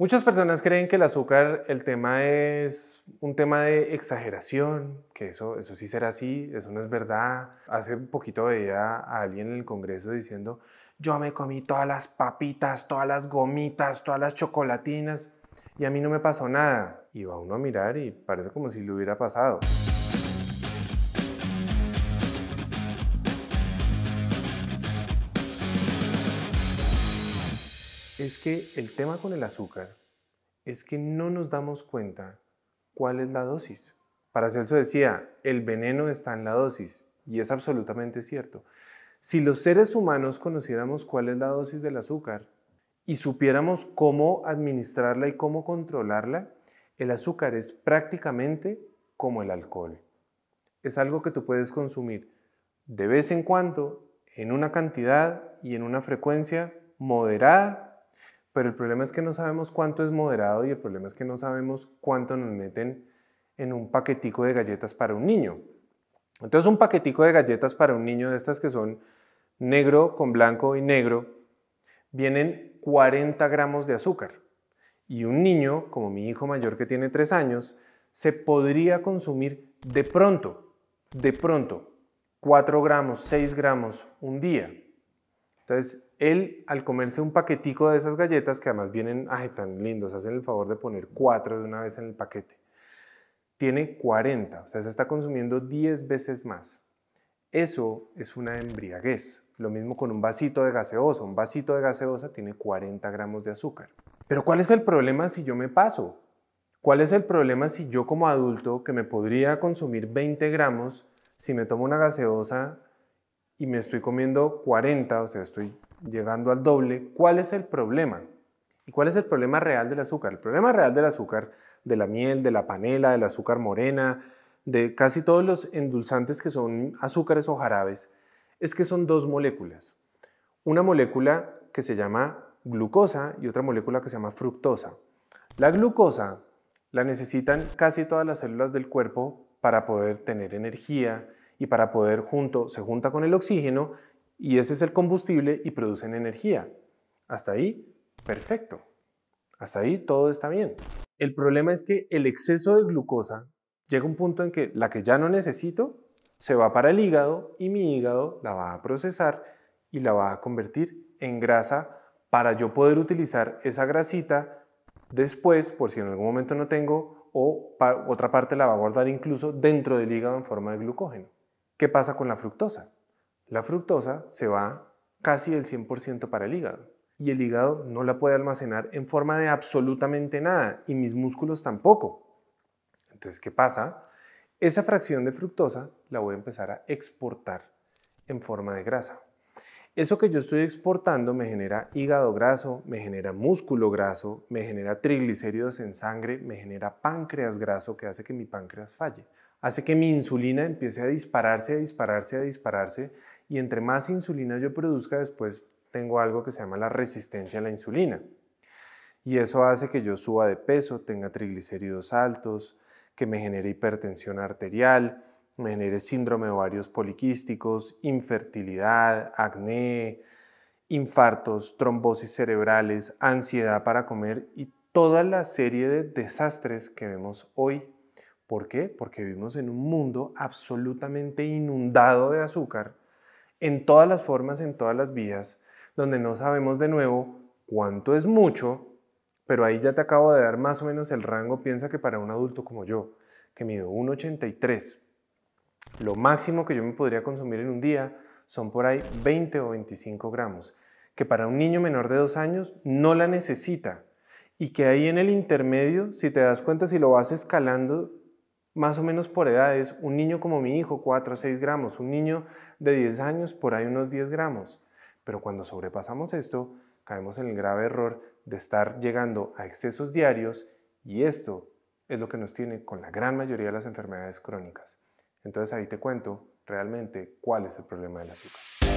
Muchas personas creen que el azúcar, el tema es un tema de exageración, que eso, eso sí será así, eso no es verdad. Hace un poquito veía a alguien en el Congreso diciendo, yo me comí todas las papitas, todas las gomitas, todas las chocolatinas y a mí no me pasó nada. Y va uno a mirar y parece como si le hubiera pasado. es que el tema con el azúcar es que no nos damos cuenta cuál es la dosis. Para Celso decía, el veneno está en la dosis, y es absolutamente cierto. Si los seres humanos conociéramos cuál es la dosis del azúcar y supiéramos cómo administrarla y cómo controlarla, el azúcar es prácticamente como el alcohol. Es algo que tú puedes consumir de vez en cuando, en una cantidad y en una frecuencia moderada pero el problema es que no sabemos cuánto es moderado y el problema es que no sabemos cuánto nos meten en un paquetico de galletas para un niño. Entonces un paquetico de galletas para un niño de estas que son negro con blanco y negro, vienen 40 gramos de azúcar. Y un niño, como mi hijo mayor que tiene 3 años, se podría consumir de pronto, de pronto, 4 gramos, 6 gramos un día. Entonces, él al comerse un paquetico de esas galletas, que además vienen, ay, tan lindos, hacen el favor de poner cuatro de una vez en el paquete, tiene 40, o sea, se está consumiendo 10 veces más. Eso es una embriaguez. Lo mismo con un vasito de gaseosa. Un vasito de gaseosa tiene 40 gramos de azúcar. Pero ¿cuál es el problema si yo me paso? ¿Cuál es el problema si yo como adulto, que me podría consumir 20 gramos, si me tomo una gaseosa y me estoy comiendo 40, o sea, estoy llegando al doble, ¿cuál es el problema? ¿Y cuál es el problema real del azúcar? El problema real del azúcar, de la miel, de la panela, del azúcar morena, de casi todos los endulzantes que son azúcares o jarabes, es que son dos moléculas. Una molécula que se llama glucosa y otra molécula que se llama fructosa. La glucosa la necesitan casi todas las células del cuerpo para poder tener energía, y para poder junto se junta con el oxígeno y ese es el combustible y producen energía. Hasta ahí, perfecto. Hasta ahí todo está bien. El problema es que el exceso de glucosa llega a un punto en que la que ya no necesito se va para el hígado y mi hígado la va a procesar y la va a convertir en grasa para yo poder utilizar esa grasita después por si en algún momento no tengo o otra parte la va a guardar incluso dentro del hígado en forma de glucógeno. ¿Qué pasa con la fructosa? La fructosa se va casi del 100% para el hígado y el hígado no la puede almacenar en forma de absolutamente nada y mis músculos tampoco. Entonces, ¿qué pasa? Esa fracción de fructosa la voy a empezar a exportar en forma de grasa. Eso que yo estoy exportando me genera hígado graso, me genera músculo graso, me genera triglicéridos en sangre, me genera páncreas graso que hace que mi páncreas falle hace que mi insulina empiece a dispararse, a dispararse, a dispararse, y entre más insulina yo produzca, después tengo algo que se llama la resistencia a la insulina. Y eso hace que yo suba de peso, tenga triglicéridos altos, que me genere hipertensión arterial, me genere síndrome de ovarios poliquísticos, infertilidad, acné, infartos, trombosis cerebrales, ansiedad para comer y toda la serie de desastres que vemos hoy ¿Por qué? Porque vivimos en un mundo absolutamente inundado de azúcar, en todas las formas, en todas las vías, donde no sabemos de nuevo cuánto es mucho, pero ahí ya te acabo de dar más o menos el rango, piensa que para un adulto como yo, que mido 1,83, lo máximo que yo me podría consumir en un día son por ahí 20 o 25 gramos, que para un niño menor de dos años no la necesita y que ahí en el intermedio, si te das cuenta, si lo vas escalando, más o menos por edades, un niño como mi hijo, 4 o 6 gramos, un niño de 10 años, por ahí unos 10 gramos. Pero cuando sobrepasamos esto, caemos en el grave error de estar llegando a excesos diarios y esto es lo que nos tiene con la gran mayoría de las enfermedades crónicas. Entonces ahí te cuento realmente cuál es el problema del azúcar.